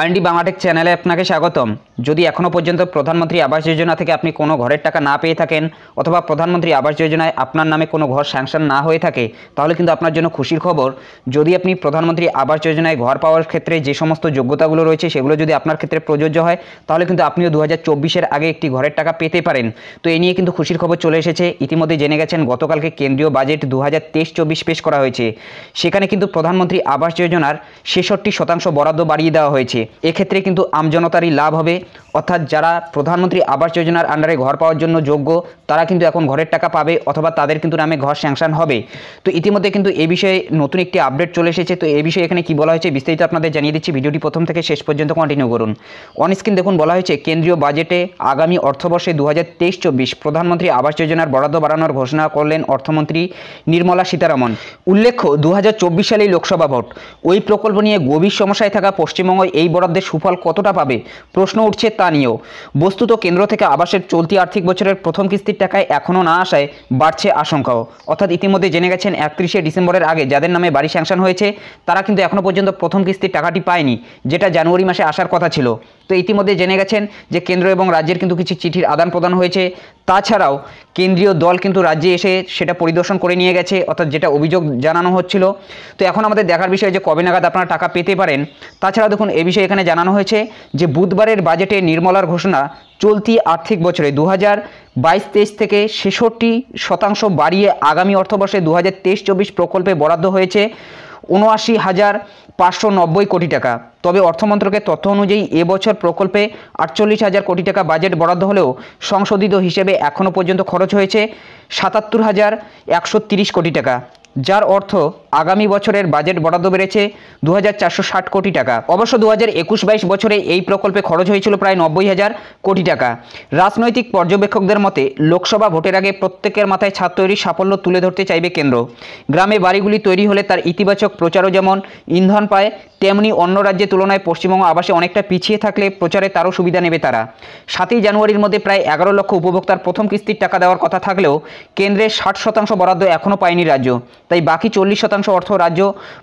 R&D Bangla Tech চ্যানেলে আপনাকে স্বাগতম যদি এখনও পর্যন্ত প্রধানমন্ত্রী আবাস যোজনা থেকে আপনি কোনো ঘরের টাকা না পেয়ে থাকেন অথবা প্রধানমন্ত্রী আবাস যোজনায় আপনার নামে কোনো ঘর স্যাংশন না হয়ে থাকে তাহলে কিন্তু আপনার জন্য খুশির খবর যদি আপনি প্রধানমন্ত্রী আবাস যোজনায় ঘর পাওয়ার ক্ষেত্রে যে সমস্ত যোগ্যতাগুলো রয়েছে সেগুলো যদি আপনার ক্ষেত্রে প্রযোজ্য হয় তাহলে কিন্তু আপনিও দু হাজার আগে একটি ঘরের টাকা পেতে পারেন তো এ নিয়ে কিন্তু খুশির খবর চলে এসেছে ইতিমধ্যে জেনে গেছেন গতকালকে কেন্দ্রীয় বাজেট দু হাজার তেইশ পেশ করা হয়েছে সেখানে কিন্তু প্রধানমন্ত্রী আবাস যোজনার ছেষট্টি শতাংশ বরাদ্দ বাড়িয়ে দেওয়া হয়েছে এক্ষেত্রে কিন্তু আমজনতারই লাভ হবে অর্থাৎ যারা প্রধানমন্ত্রী আবাস যোজনার আন্ডারে ঘর পাওয়ার জন্য যোগ্য তারা কিন্তু এখন ঘরের টাকা পাবে অথবা তাদের কিন্তু নামে ঘর স্যাংশন হবে তো ইতিমধ্যে কিন্তু এ বিষয়ে নতুন একটি আপডেট চলে এসেছে তো এ বিষয়ে এখানে কি বলা হয়েছে বিস্তারিত আপনাদের জানিয়ে দিচ্ছি ভিডিওটি প্রথম থেকে শেষ পর্যন্ত কন্টিনিউ করুন অন স্ক্রিন দেখুন বলা হয়েছে কেন্দ্রীয় বাজেটে আগামী অর্থবর্ষে দু হাজার তেইশ চব্বিশ প্রধানমন্ত্রী আবাস যোজনার বরাদ্দ বাড়ানোর ঘোষণা করলেন অর্থমন্ত্রী নির্মলা সীতারামন উল্লেখ্য দু সালেই লোকসভা ভোট ওই প্রকল্প নিয়ে গভীর সমস্যায় থাকা পশ্চিমবঙ্গ এই এই বরাদ্দের সুফল কতটা পাবে প্রশ্ন উঠছে তা নিয়েও বস্তুত কেন্দ্র থেকে আবাসের চলতি আর্থিক বছরের প্রথম কিস্তির টাকায় এখনও না আসায় বাড়ছে আশঙ্কাও অর্থাৎ ইতিমধ্যে জেনে গেছেন একত্রিশে ডিসেম্বরের আগে যাদের নামে বাড়ি স্যাংশন হয়েছে তারা কিন্তু এখনও পর্যন্ত প্রথম কিস্তির টাকাটি পায়নি যেটা জানুয়ারি মাসে আসার কথা ছিল তো ইতিমধ্যে জেনে গেছেন যে কেন্দ্র এবং রাজ্যের কিন্তু কিছু চিঠির আদান প্রদান হয়েছে তাছাড়াও কেন্দ্রীয় দল কিন্তু রাজ্যে এসে সেটা পরিদর্শন করে নিয়ে গেছে অর্থাৎ যেটা অভিযোগ জানানো হচ্ছিল তো এখন আমাদের দেখার বিষয় যে কবে নাগাদ আপনারা টাকা পেতে পারেন তাছাড়া দেখুন এ বিষয়ে বিষয়ে এখানে জানানো হয়েছে যে বুধবারের বাজেটে নির্মলার ঘোষণা চলতি আর্থিক বছরে দু হাজার বাইশ তেইশ থেকে ছেষট্টি শতাংশ বাড়িয়ে আগামী অর্থবর্ষে দু হাজার তেইশ চব্বিশ প্রকল্পে বরাদ্দ হয়েছে উনআশি হাজার পাঁচশো নব্বই কোটি টাকা তবে অর্থমন্ত্রকের তথ্য অনুযায়ী এবছর প্রকল্পে আটচল্লিশ হাজার কোটি টাকা বাজেট বরাদ্দ হলেও সংশোধিত হিসেবে এখনও পর্যন্ত খরচ হয়েছে সাতাত্তর হাজার একশো তিরিশ কোটি টাকা যার অর্থ আগামী বছরের বাজেট বরাদ্দ বেড়েছে দু কোটি টাকা অবশ্য দু হাজার একুশ বাইশ বছরে এই প্রকল্পে খরচ হয়েছিল প্রায় নব্বই হাজার কোটি টাকা রাজনৈতিক পর্যবেক্ষকদের মতে লোকসভা ভোটের আগে প্রত্যেকের মাথায় ছাদ তৈরির সাফল্য তুলে ধরতে চাইবে কেন্দ্র গ্রামে বাড়িগুলি তৈরি হলে তার ইতিবাচক প্রচারও যেমন ইন্ধন পায় তেমনি অন্য রাজ্যের তুলনায় পশ্চিমবঙ্গ আবাসে অনেকটা পিছিয়ে থাকলে প্রচারে তারও সুবিধা নেবে তারা সাতই জানুয়ারির মধ্যে প্রায় এগারো লক্ষ উপভোক্তার প্রথম কিস্তির টাকা দেওয়ার কথা থাকলেও কেন্দ্রের ষাট শতাংশ বরাদ্দ এখনও পায়নি রাজ্য তাই বাকি চল্লিশ শতাংশ শতাংশ অর্থ রাজ্য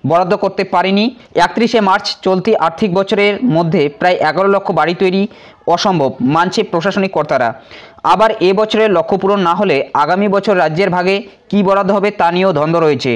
বরাদ্দ করতে পারেনি একত্রিশে মার্চ চলতি আর্থিক বছরের মধ্যে প্রায় এগারো লক্ষ বাড়ি তৈরি অসম্ভব মানছে প্রশাসনিক কর্তারা আবার এ বছরের লক্ষ্য পূরণ না হলে আগামী বছর রাজ্যের ভাগে কি বরাদ্দ হবে তা নিয়েও ধন্ধ রয়েছে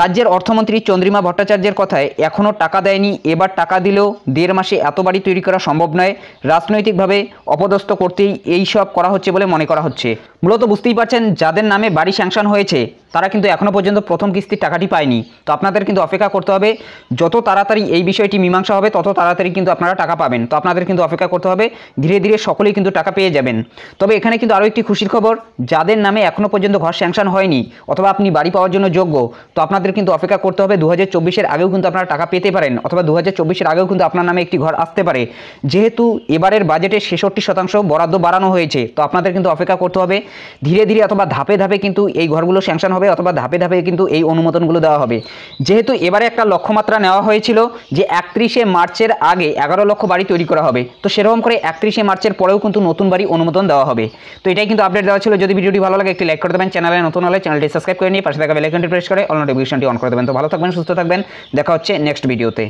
রাজ্যের অর্থমন্ত্রী চন্দ্রিমা ভট্টাচার্যের কথায় এখনও টাকা দেয়নি এবার টাকা দিলেও দেড় মাসে এত বাড়ি তৈরি করা সম্ভব নয় রাজনৈতিকভাবে অপদস্থ করতেই এই সব করা হচ্ছে বলে মনে করা হচ্ছে মূলত বুঝতেই পারছেন যাদের নামে বাড়ি স্যাংশন হয়েছে তারা কিন্তু এখনও পর্যন্ত প্রথম কিস্তির টাকাটি পায়নি তো আপনাদের কিন্তু অপেক্ষা করতে হবে যত তাড়াতাড়ি এই বিষয়টি মীমাংসা হবে তত তাড়াতাড়ি কিন্তু আপনারা টাকা পাবেন তো আপনাদের কিন্তু অপেক্ষা করতে হবে ধীরে ধীরে সকলেই কিন্তু টাকা পেয়ে যাবেন তবে এখানে কিন্তু আরও একটি খুশির খবর যাদের নামে এখনও পর্যন্ত ঘর স্যাংশন হয়নি অথবা আপনি বাড়ি পাওয়ার জন্য যোগ্য তো আপনার আপনাদের কিন্তু অপেক্ষা করতে হবে দু হাজার আগেও কিন্তু আপনারা টাকা পেতে পারেন অথবা দু হাজার আগেও কিন্তু আপনার নামে একটি ঘর আসতে পারে যেহেতু এবারের বাজেটে ছেষট্টি শতাংশ বরাদ্দ বাড়ানো হয়েছে তো আপনাদের কিন্তু অপেক্ষা করতে হবে ধীরে ধীরে অথবা ধাপে ধাপে কিন্তু এই ঘরগুলো স্যাংশন হবে অথবা ধাপে ধাপে কিন্তু এই অনুমোদনগুলো দেওয়া হবে যেহেতু এবারে একটা লক্ষ্যমাত্রা নেওয়া হয়েছিল যে একত্রিশে মার্চের আগে এগারো লক্ষ বাড়ি তৈরি করা হবে তো সেরকম করে একত্রিশে মার্চের পরেও কিন্তু নতুন বাড়ি অনুমোদন দেওয়া হবে তো এটাই কিন্তু আপডেট দেওয়া ছিল যদি ভিডিওটি ভালো লাগে একটি লাইক করে দেবেন চ্যানেলে নতুন হলে চ্যানেলটি সাবস্ক্রাইব করে নিয়ে পাশে থাকা বেলাইকনটি প্রেস করে অলরেডি নোটিফিকেশনটি অন করে দেবেন তো ভালো থাকবেন সুস্থ থাকবেন দেখা হচ্ছে নেক্সট ভিডিওতে